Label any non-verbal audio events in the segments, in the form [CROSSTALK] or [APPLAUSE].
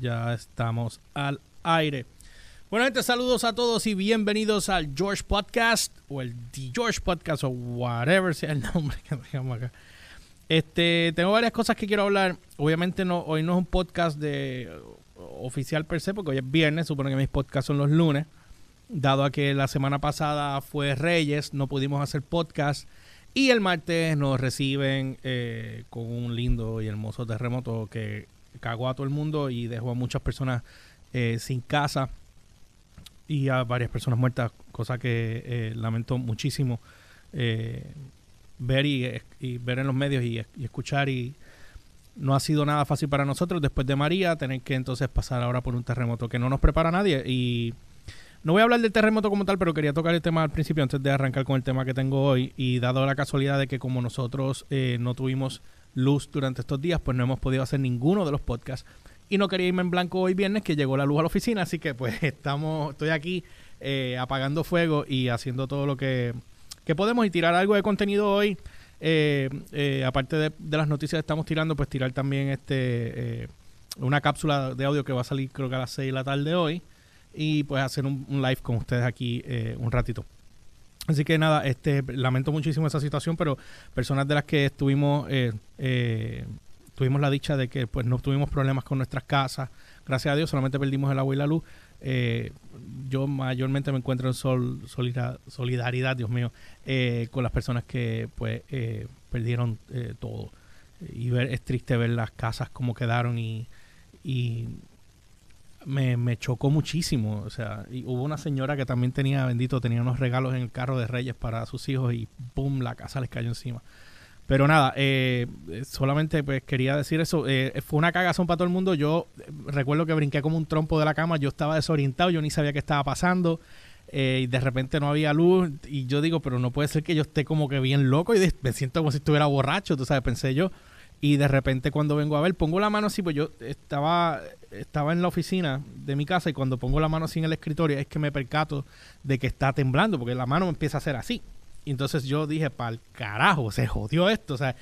Ya estamos al aire. Bueno, gente, saludos a todos y bienvenidos al George Podcast o el The George Podcast o whatever sea el [LAUGHS] nombre que tengamos acá. Este, tengo varias cosas que quiero hablar. Obviamente no, hoy no es un podcast de eh, oficial per se, porque hoy es viernes, supongo que mis podcasts son los lunes. Dado a que la semana pasada fue Reyes, no pudimos hacer podcast. Y el martes nos reciben eh, con un lindo y hermoso terremoto que cagó a todo el mundo y dejó a muchas personas eh, sin casa y a varias personas muertas, cosa que eh, lamento muchísimo eh, ver y, ver en los medios y, escuchar y no ha sido nada fácil para nosotros después de María tener que entonces pasar ahora por un terremoto que no nos prepara nadie y no voy a hablar del terremoto como tal, pero quería tocar el tema al principio antes de arrancar con el tema que tengo hoy y dado la casualidad de que como nosotros no tuvimos luz durante estos días, pues no hemos podido hacer ninguno de los podcasts. Y no quería irme en blanco hoy viernes, que llegó la luz a la oficina, así que pues [LAUGHS] estamos, estoy aquí eh, apagando fuego y haciendo todo lo que, que, podemos y tirar algo de contenido hoy. Eh, eh, aparte de, las noticias que estamos tirando, pues tirar también este una cápsula de audio que va a salir creo que a las 6 de la tarde hoy y pues hacer un live con ustedes aquí un ratito. Así que nada, este, lamento muchísimo esa situación, pero personas de las que estuvimos, eh, eh, tuvimos la dicha de que pues no tuvimos problemas con nuestras casas, gracias a Dios, solamente perdimos el agua y la luz. Eh, yo mayormente me encuentro en sol, solidaridad, Dios mío, con las personas que pues perdieron todo. Y ver, es triste ver las casas como quedaron y me, me, chocó muchísimo. O sea, y hubo una señora que también tenía, bendito, tenía unos regalos en el carro de Reyes para sus hijos y ¡pum! la casa les cayó encima. Pero nada, eh, eh, solamente pues quería decir eso. Eh, fue una cagazón para todo el mundo. Yo recuerdo que brinqué como un trompo de la cama. Yo estaba desorientado, yo ni sabía qué estaba pasando. y de repente no había luz. Y yo digo, pero no puede ser que yo esté como que bien loco y me siento como si estuviera borracho, tú sabes, pensé yo. Y de repente cuando vengo a ver, pongo la mano así, pues yo estaba, estaba en la oficina de mi casa y cuando pongo la mano así en el escritorio es que me percato de que está temblando porque la mano empieza a ser así. entonces yo dije, el carajo, se jodió esto. O sea,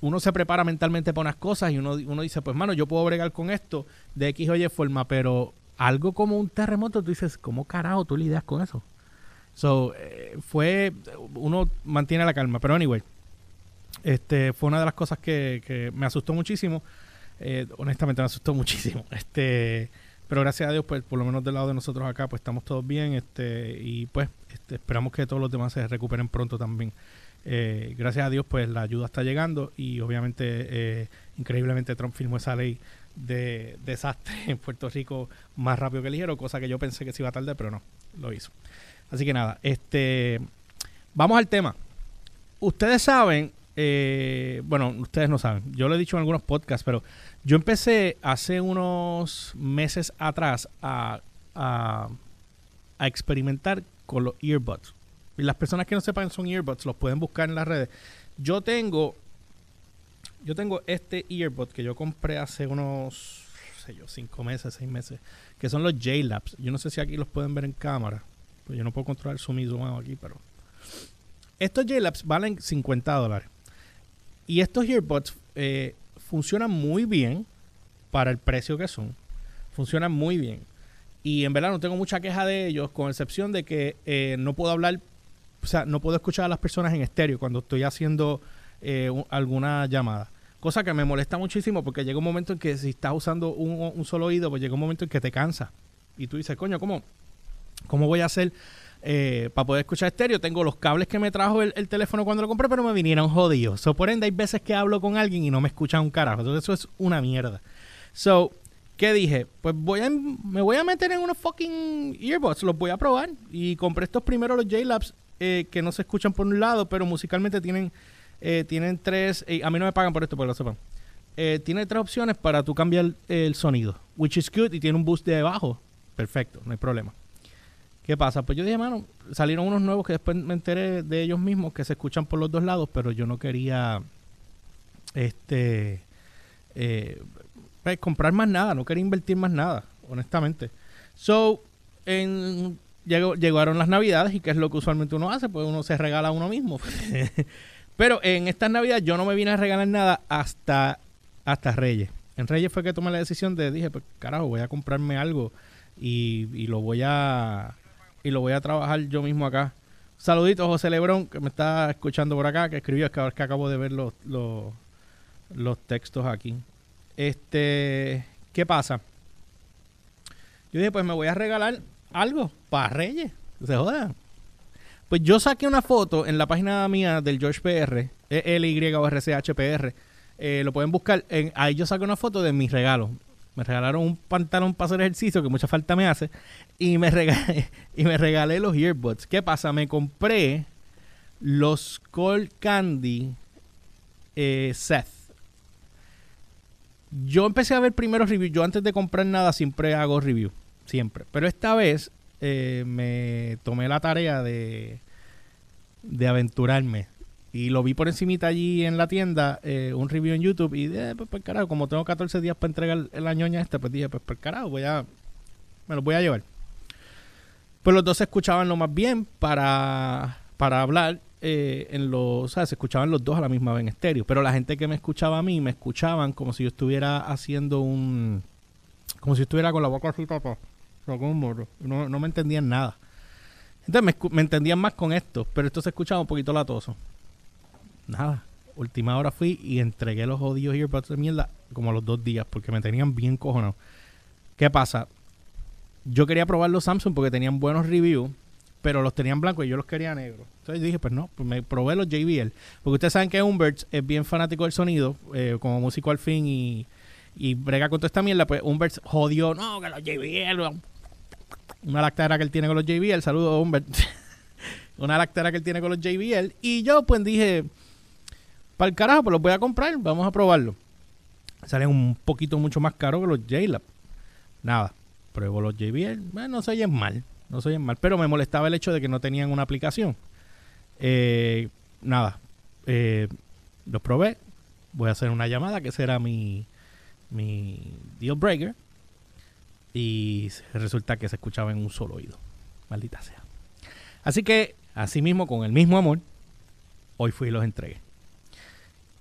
uno se prepara mentalmente para unas cosas y uno, uno dice, pues mano, yo puedo bregar con esto de X o Y forma, pero algo como un terremoto, tú dices, ¿cómo carajo tú lidias con eso? So, eh, fue, uno mantiene la calma, pero anyway. Este, fue una de las cosas que, me asustó muchísimo. Eh, honestamente me asustó [LAUGHS] muchísimo. Este, pero gracias a Dios, pues por lo menos del lado de nosotros acá, pues estamos todos bien. Este, y pues este, esperamos que todos los demás se recuperen pronto también. Eh, gracias a Dios, pues la ayuda está llegando y obviamente, eh, increíblemente, Trump firmó esa ley de desastre [LAUGHS] en Puerto Rico más rápido que ligero, cosa que yo pensé que se iba a tardar, pero no, lo hizo. Así que nada, este, vamos al tema. Ustedes saben eh, bueno, ustedes no saben, yo lo he dicho en algunos podcasts, pero yo empecé hace unos meses atrás a, experimentar con los earbuds. Y las personas que no sepan son earbuds, los pueden buscar en las redes. Yo tengo, yo tengo este earbud que yo compré hace unos, no sé yo, cinco meses, seis meses, que son los J-Labs. Yo no sé si aquí los pueden ver en cámara, pues yo no puedo controlar su zoom aquí, pero estos J-Labs valen 50 dólares. Y estos earbuds eh, funcionan muy bien para el precio que son. Funcionan muy bien. Y en verdad no tengo mucha queja de ellos, con excepción de que eh, no puedo hablar, o sea, no puedo escuchar a las personas en estéreo cuando estoy haciendo eh, alguna llamada. Cosa que me molesta muchísimo porque llega un momento en que si estás usando un, solo oído, pues llega un momento en que te cansa. Y tú dices, coño, ¿cómo, ¿cómo voy a hacer eh, para poder escuchar estéreo. Tengo los cables que me trajo el, teléfono cuando lo compré, pero me vinieron jodidos. So, por ende, hay veces que hablo con alguien y no me escuchan un carajo. Entonces, eso es una mierda. So, ¿qué dije? Pues voy a, me voy a meter en unos fucking earbuds. Los voy a probar. Y compré estos primero, los J-Labs, eh, que no se escuchan por un lado, pero musicalmente tienen, eh, tienen tres. a mí no me pagan por esto, por lo sepan. tiene tres opciones para tú cambiar el, sonido, which is good, y tiene un boost de bajo. Perfecto, no hay problema. ¿Qué pasa? Pues yo dije, mano, salieron unos nuevos que después me enteré de ellos mismos que se escuchan por los dos lados, pero yo no quería este eh, pues, comprar más nada, no quería invertir más nada, honestamente. So, en, llegaron las navidades y que es lo que usualmente uno hace, pues uno se regala a uno mismo. [LAUGHS] pero en estas navidades yo no me vine a regalar nada hasta, hasta Reyes. En Reyes fue que tomé la decisión de, dije, pues carajo, voy a comprarme algo y lo voy a y lo voy a trabajar yo mismo acá. saludito José Lebrón, que me está escuchando por acá, que escribió, es que acabo de ver los, textos aquí. Este, ¿qué pasa? Yo dije, pues me voy a regalar algo para Reyes. Se jodan. Pues yo saqué una foto en la página mía del George PR, e l y o c eh, lo pueden buscar. En, ahí yo saqué una foto de mis regalos me regalaron un pantalón para hacer ejercicio, que mucha falta me hace, y me regalé, [LAUGHS] y me regalé los earbuds. ¿Qué pasa? Me compré los Cold Candy eh, Seth. Yo empecé a ver primeros reviews. Yo antes de comprar nada siempre hago review. Siempre. Pero esta vez eh, me tomé la tarea de, de aventurarme. Y lo vi por encimita allí en la tienda, eh, un review en YouTube, y dije, eh, pues por carajo, como tengo 14 días para entregar la ñoña este pues dije, pues por carajo, voy a, me los voy a llevar. Pues los dos se escuchaban lo más bien para, para hablar, eh, en los, o sea, se escuchaban los dos a la misma vez en estéreo, pero la gente que me escuchaba a mí, me escuchaban como si yo estuviera haciendo un, como si estuviera con la boca así, papá, no, no me entendían nada. Entonces me, me, entendían más con esto, pero esto se escuchaba un poquito latoso nada, última hora fui y entregué los jodidos earbuds de mierda como a los dos días porque me tenían bien cojonado. ¿Qué pasa? Yo quería probar los Samsung porque tenían buenos reviews, pero los tenían blancos y yo los quería negros. Entonces dije, pues no, pues me probé los JBL. Porque ustedes saben que Humberts es bien fanático del sonido, eh, como músico al fin y, y brega con toda esta mierda. Pues Humberts jodió, no, que los JBL. Una lactera que él tiene con los JBL. Saludos, Humbert [LAUGHS] una lactera que él tiene con los JBL. Y yo, pues dije, para el carajo, pues los voy a comprar, vamos a probarlo. Salen un poquito mucho más caro que los JLab. Nada, pruebo los JBL, bueno, no se oyen mal, no se oyen mal, pero me molestaba el hecho de que no tenían una aplicación. Eh, nada, eh, los probé, voy a hacer una llamada que será mi, mi deal breaker y resulta que se escuchaba en un solo oído. Maldita sea. Así que, así mismo, con el mismo amor, hoy fui y los entregué.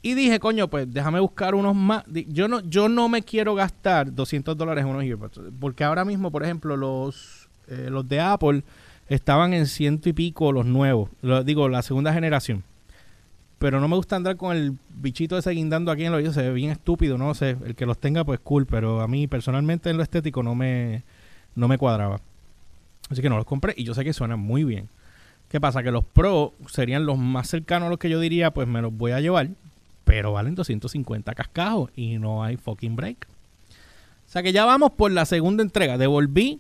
Y dije, coño, pues déjame buscar unos más. Yo no, yo no me quiero gastar 200 dólares en unos earbuds. Porque ahora mismo, por ejemplo, los, eh, los de Apple estaban en ciento y pico los nuevos. digo, la segunda generación. Pero no me gusta andar con el bichito ese guindando aquí en los oídos. Se ve bien estúpido, no sé. El que los tenga, pues cool. Pero a mí, personalmente, en lo estético no me, no me cuadraba. Así que no los compré. Y yo sé que suenan muy bien. ¿Qué pasa? Que los Pro serían los más cercanos a los que yo diría, pues me los voy a llevar pero valen 250 cascajos y no hay fucking break. O sea que ya vamos por la segunda entrega. Devolví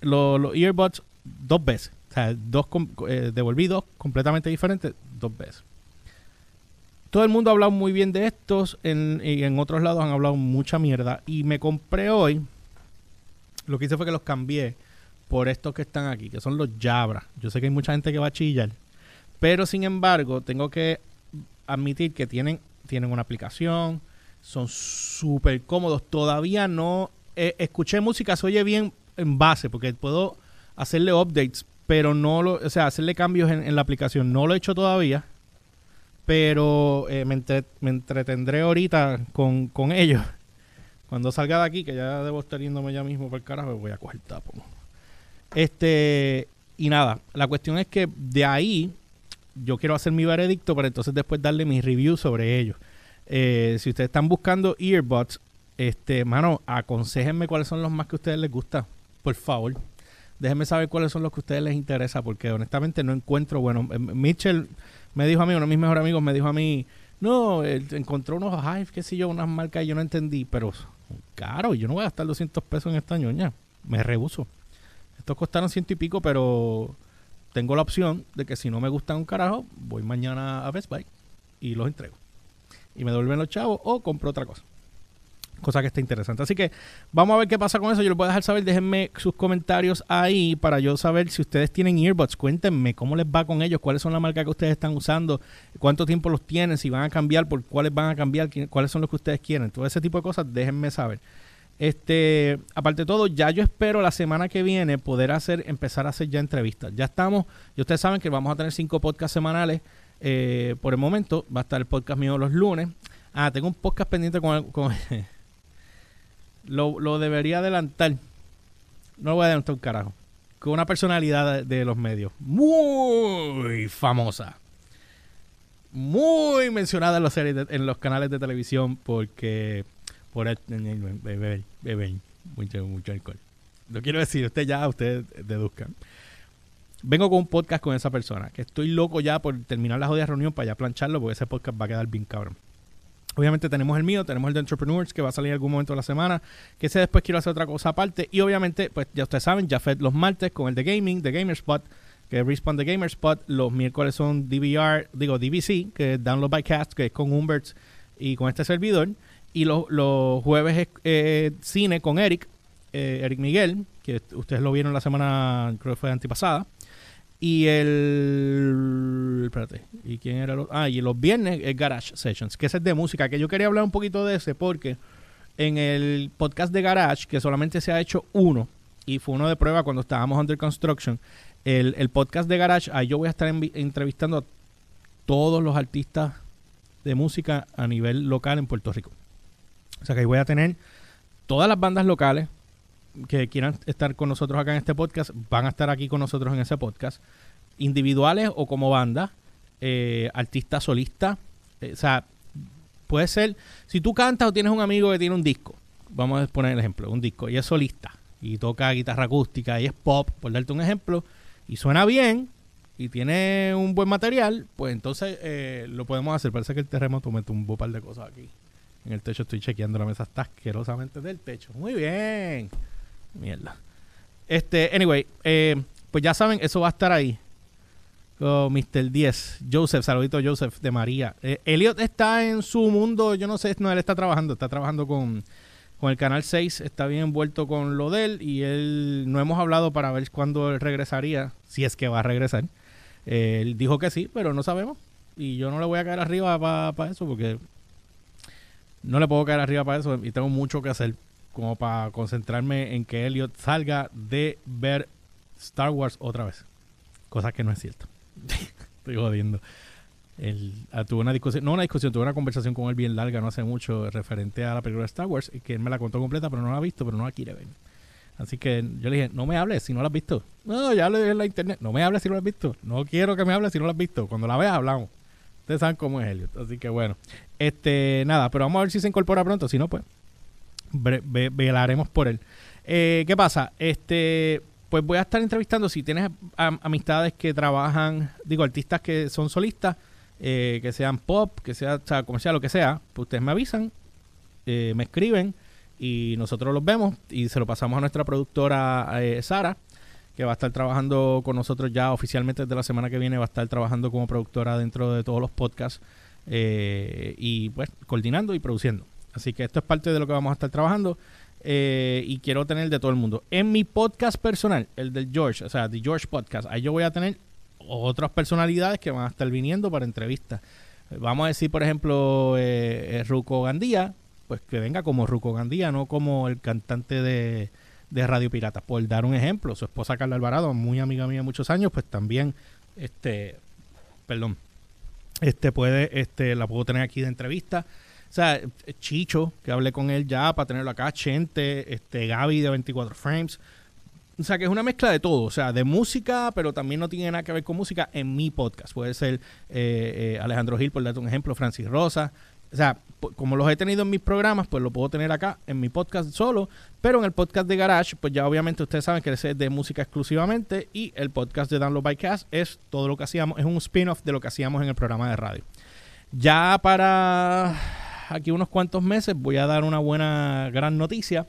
los, earbuds dos veces. O sea, dos, eh, devolví dos completamente diferentes dos veces. Todo el mundo ha hablado muy bien de estos y en otros lados han hablado mucha mierda. Y me compré hoy, lo que hice fue que los cambié por estos que están aquí, que son los Jabra. Yo sé que hay mucha gente que va a chillar, pero sin embargo tengo que admitir que tienen tienen una aplicación, son súper cómodos. Todavía no eh, escuché música, se oye bien en base, porque puedo hacerle updates, pero no lo, o sea, hacerle cambios en, la aplicación. No lo he hecho todavía, pero eh, me, entretendré ahorita con, con ellos. [LAUGHS] Cuando salga de aquí, que ya debo estar yéndome ya mismo para el carajo, voy a coger tapo. Este, y nada, la cuestión es que de ahí yo quiero hacer mi veredicto para entonces después darle mi review sobre ellos. Eh, si ustedes están buscando earbuds, este, mano, aconsejenme cuáles son los más que a ustedes les gusta, por favor. Déjenme saber cuáles son los que a ustedes les interesa, porque honestamente no encuentro, bueno, eh, Mitchell me dijo a mí, uno de mis mejores amigos me dijo a mí, no, encontró unos Hive, qué sé yo, unas marcas y yo no entendí, pero caro, yo no voy a gastar 200 pesos en esta ñoña, me rehuso. Estos costaron ciento y pico, pero tengo la opción de que si no me gustan un carajo, voy mañana a Best Buy y los entrego. Y me devuelven los chavos o compro otra cosa. Cosa que está interesante. Así que vamos a ver qué pasa con eso. Yo les voy a dejar saber. Déjenme sus comentarios ahí para yo saber si ustedes tienen earbuds. Cuéntenme cómo les va con ellos, cuáles son las marcas que ustedes están usando, cuánto tiempo los tienen, si van a cambiar, por cuáles van a cambiar, cuáles son los que ustedes quieren. Todo ese tipo de cosas, déjenme saber. Este, aparte de todo, ya yo espero la semana que viene poder hacer, empezar a hacer ya entrevistas. Ya estamos, y ustedes saben que vamos a tener cinco podcasts semanales. Eh, por el momento, va a estar el podcast mío los lunes. Ah, tengo un podcast pendiente con, [LAUGHS] lo, lo, debería adelantar. No lo voy a adelantar un carajo. Con una personalidad de, los medios. Muy famosa. Muy mencionada en los canales de televisión porque por beber, beber mucho, mucho alcohol. Lo quiero decir, usted ya, ustedes deduzcan. Vengo con un podcast con esa persona, que estoy loco ya por terminar la jodida reunión para ya plancharlo, porque ese podcast va a quedar bien cabrón. Obviamente tenemos el mío, tenemos el de Entrepreneurs, que va a salir en algún momento de la semana, que ese después quiero hacer otra cosa aparte. Y obviamente, pues ya ustedes saben, Ya fue los martes con el de Gaming, de Gamerspot, que es Respawn de Gamerspot. Los miércoles son DVR, digo DVC, que es Download by Cast, que es con Humberts y con este servidor y los jueves eh, cine con Eric, eh, Eric Miguel, que ustedes lo vieron la semana, creo que fue antipasada. Y el. Espérate, ¿y quién era? Los, ah, y los viernes Garage Sessions, que ese es de música, que yo quería hablar un poquito de ese porque en el podcast de Garage, que solamente se ha hecho uno, y fue uno de prueba cuando estábamos under construction, el, podcast de Garage, ahí yo voy a estar entrevistando a todos los artistas de música a nivel local en Puerto Rico. O sea que ahí voy a tener todas las bandas locales que quieran estar con nosotros acá en este podcast, van a estar aquí con nosotros en ese podcast, individuales o como banda, eh, artistas, artista solista, eh, o sea, puede ser, si tú cantas o tienes un amigo que tiene un disco, vamos a poner el ejemplo, un disco, y es solista, y toca guitarra acústica, y es pop, por darte un ejemplo, y suena bien, y tiene un buen material, pues entonces eh, lo podemos hacer. Parece que el terremoto me un par de cosas aquí. En el techo estoy chequeando la mesa, está asquerosamente del techo. Muy bien. Mierda. Este, anyway, eh, pues ya saben, eso va a estar ahí. Con Mr. 10. Joseph, saludito Joseph de María. Eh, Elliot está en su mundo, yo no sé, no, él está trabajando, está trabajando con, el Canal 6, está bien envuelto con lo de él y él, no hemos hablado para ver cuándo él regresaría, si es que va a regresar. Eh, él dijo que sí, pero no sabemos. Y yo no le voy a caer arriba para eso porque no le puedo caer arriba para eso y tengo mucho que hacer como para concentrarme en que Elliot salga de ver Star Wars otra vez. Cosa que no es cierto. [LAUGHS] Estoy jodiendo. Ah, tuve una discusión, no una discusión, tuve una conversación con él bien larga no hace mucho referente a la película de Star Wars, y que él me la contó completa, pero no la ha visto, pero no la quiere ver. Así que yo le dije, no me hables si no la has visto. No, ya lo en la internet. No me hables si no la has visto. No quiero que me hables si no la has visto. Cuando la veas, hablamos. Ustedes saben cómo es Elliot. Así que bueno. Este, nada, pero vamos a ver si se incorpora pronto. Si no, pues velaremos por él. Eh, ¿Qué pasa? Este, pues voy a estar entrevistando si tienes amistades que trabajan, digo, artistas que son solistas, eh, que sean pop, que sea, o comercial, lo que sea, pues ustedes me avisan, eh, me escriben y nosotros los vemos y se lo pasamos a nuestra productora Sara que va a estar trabajando con nosotros ya oficialmente desde la semana que viene, va a estar trabajando como productora dentro de todos los podcasts eh, y pues coordinando y produciendo. Así que esto es parte de lo que vamos a estar trabajando eh, y quiero tener de todo el mundo. En mi podcast personal, el de George, o sea, The George Podcast, ahí yo voy a tener otras personalidades que van a estar viniendo para entrevistas. Vamos a decir, por ejemplo, eh, eh Ruco Gandía, pues que venga como Ruco Gandía, no como el cantante de de Radio Pirata. Por dar un ejemplo, su esposa Carla Alvarado, muy amiga mía de muchos años, pues también, este, perdón, este puede, este, la puedo tener aquí de entrevista. O sea, Chicho, que hablé con él ya para tenerlo acá, Chente, este, Gaby de 24 Frames. O sea, que es una mezcla de todo, o sea, de música, pero también no tiene nada que ver con música en mi podcast. Puede ser eh, eh, Alejandro Gil, por dar un ejemplo, Francis Rosa, o sea, como los he tenido en mis programas, pues lo puedo tener acá en mi podcast solo, pero en el podcast de Garage, pues ya obviamente ustedes saben que ese es de música exclusivamente y el podcast de Download by Cast es todo lo que hacíamos, es un spin-off de lo que hacíamos en el programa de radio. Ya para aquí unos cuantos meses voy a dar una buena gran noticia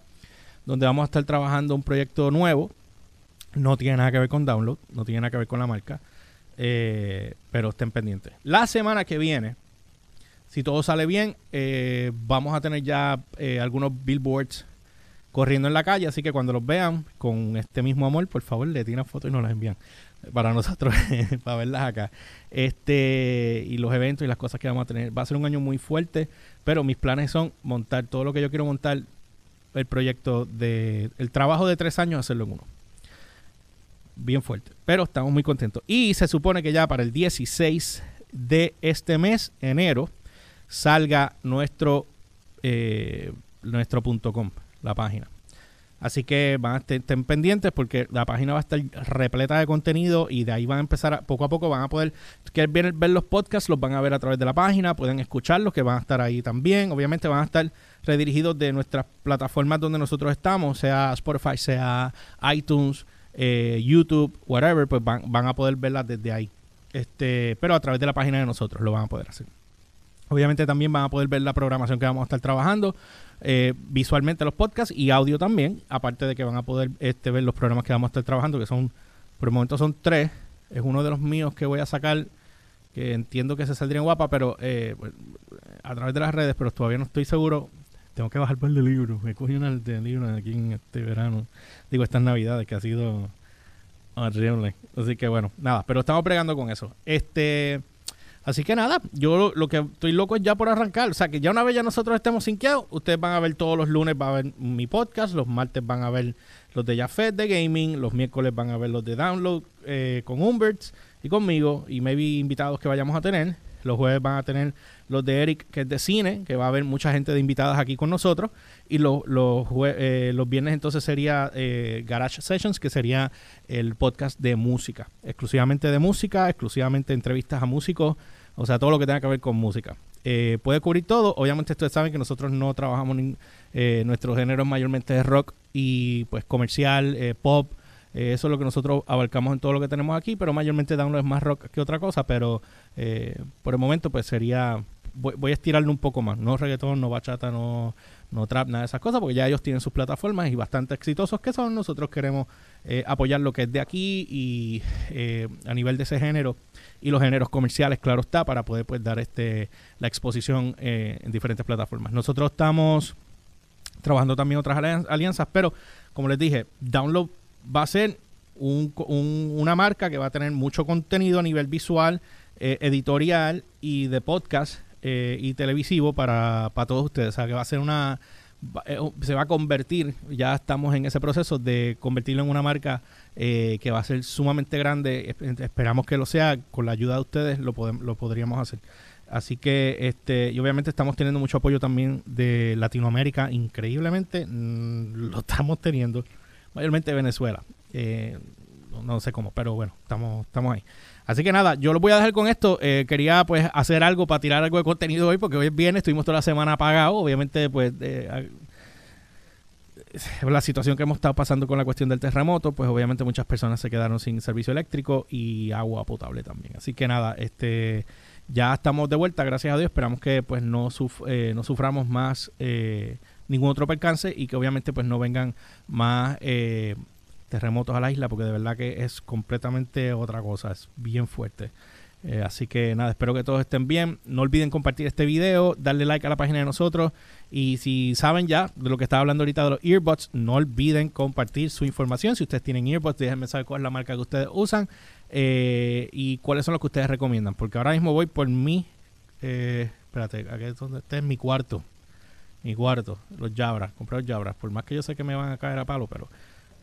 donde vamos a estar trabajando un proyecto nuevo. No tiene nada que ver con Download, no tiene nada que ver con la marca, eh, pero estén pendientes. La semana que viene si todo sale bien, eh, vamos a tener ya eh, algunos billboards corriendo en la calle, así que cuando los vean con este mismo amor, por favor, le tiran fotos y nos las envían para nosotros, [LAUGHS] para verlas acá. Este, y los eventos y las cosas que vamos a tener. Va a ser un año muy fuerte, pero mis planes son montar todo lo que yo quiero montar, el proyecto de, el trabajo de tres años, hacerlo en uno. Bien fuerte, pero estamos muy contentos. Y se supone que ya para el 16 de este mes, enero, salga nuestro, eh, nuestro punto .com, la página. Así que van a estén pendientes porque la página va a estar repleta de contenido y de ahí van a empezar, poco a poco van a poder, ver, los podcasts, los van a ver a través de la página, pueden escucharlos que van a estar ahí también. Obviamente van a estar redirigidos de nuestras plataformas donde nosotros estamos, sea Spotify, sea iTunes, eh, YouTube, whatever, pues van, van a poder verlas desde ahí. Este, pero a través de la página de nosotros lo van a poder hacer. Obviamente también van a poder ver la programación que vamos a estar trabajando, eh, visualmente los podcasts y audio también, aparte de que van a poder este, ver los programas que vamos a estar trabajando, que son, por el momento son tres. Es uno de los míos que voy a sacar, que entiendo que se saldría en guapa, pero eh, pues, a través de las redes, pero todavía no estoy seguro. Tengo que bajar por el libro. Me cogí una de libro aquí en este verano. Digo, estas navidades que ha sido horrible. Así que bueno, nada, pero estamos pregando con eso. Este... Así que nada, yo lo, que estoy loco es ya por arrancar. O sea, que ya una vez ya nosotros estemos sinqueados, ustedes van a ver todos los lunes, va a ver mi podcast, los martes van a ver los de Jafet de Gaming, los miércoles van a ver los de Download eh, con Humberts y conmigo, y maybe invitados que vayamos a tener. Los jueves van a tener los de Eric, que es de cine, que va a haber mucha gente de invitadas aquí con nosotros. Y los, los, eh, los viernes entonces sería eh, Garage Sessions, que sería el podcast de música, exclusivamente de música, exclusivamente entrevistas a músicos o sea, todo lo que tenga que ver con música. Eh, puede cubrir todo. Obviamente ustedes saben que nosotros no trabajamos, en, eh, nuestro género mayormente de rock y pues comercial, eh, pop. eso es lo que nosotros abarcamos en todo lo que tenemos aquí, pero mayormente Download es más rock que otra cosa, pero por el momento pues sería, voy, voy a estirarlo un poco más. No reggaetón, no bachata, no no trap, nada de esas cosas, porque ya ellos tienen sus plataformas y bastante exitosos que son. Nosotros queremos eh, apoyar lo que es de aquí y eh, a nivel de ese género y los géneros comerciales, claro está, para poder pues dar este la exposición eh, en diferentes plataformas. Nosotros estamos trabajando también otras alianzas, pero como les dije, Download va a ser una marca que va a tener mucho contenido a nivel visual, editorial y de podcast eh, y televisivo para, todos ustedes. O sea, que va a ser una... Eh, se va a convertir, ya estamos en ese proceso de convertirlo en una marca eh, que va a ser sumamente grande. Esperamos que lo sea, con la ayuda de ustedes lo, podemos, lo podríamos hacer. Así que, este, y obviamente estamos teniendo mucho apoyo también de Latinoamérica, increíblemente mm, lo estamos teniendo, mayormente Venezuela. no sé cómo, pero bueno, estamos, estamos ahí. Así que nada, yo lo voy a dejar con esto. Eh, quería pues hacer algo para tirar algo de contenido hoy, porque hoy es estuvimos toda la semana apagados. Obviamente, pues la situación que hemos estado pasando con la cuestión del terremoto, pues obviamente muchas personas se quedaron sin servicio eléctrico y agua potable también. Así que nada, este ya estamos de vuelta, gracias a Dios. Esperamos que pues no, eh, suframos más eh, ningún otro percance y que obviamente pues no vengan más terremotos a la isla, porque de verdad que es completamente otra cosa, es bien fuerte. Eh, así que nada, espero que todos estén bien. No olviden compartir este video, darle like a la página de nosotros. Y si saben ya de lo que estaba hablando ahorita de los earbuds, no olviden compartir su información. Si ustedes tienen earbuds, déjenme saber cuál es la marca que ustedes usan eh, y cuáles son los que ustedes recomiendan. Porque ahora mismo voy por mi. Eh, espérate, aquí es donde, este es mi cuarto. Mi cuarto, los Jabras. Compré los Jabras. Por más que yo sé que me van a caer a palo, pero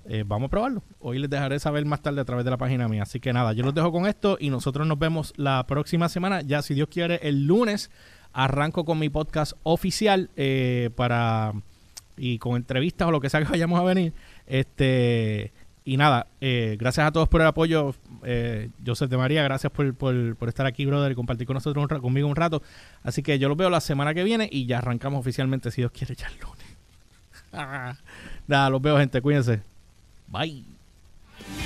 eh, vamos a probarlo. Hoy les dejaré saber más tarde a través de la página mía. Así que nada, yo los dejo con esto y nosotros nos vemos la próxima semana. Ya, si Dios quiere, el lunes arranco con mi podcast oficial eh, para y con entrevistas o lo que sea que vayamos a venir. Este y nada, eh, gracias a todos por el apoyo. Eh, Joseph de María, gracias por, por, por, estar aquí, brother, y compartir con nosotros conmigo un rato. Así que yo los veo la semana que viene y ya arrancamos oficialmente, si Dios quiere, ya el lunes. [LAUGHS] nada, los veo, gente, cuídense. Bye.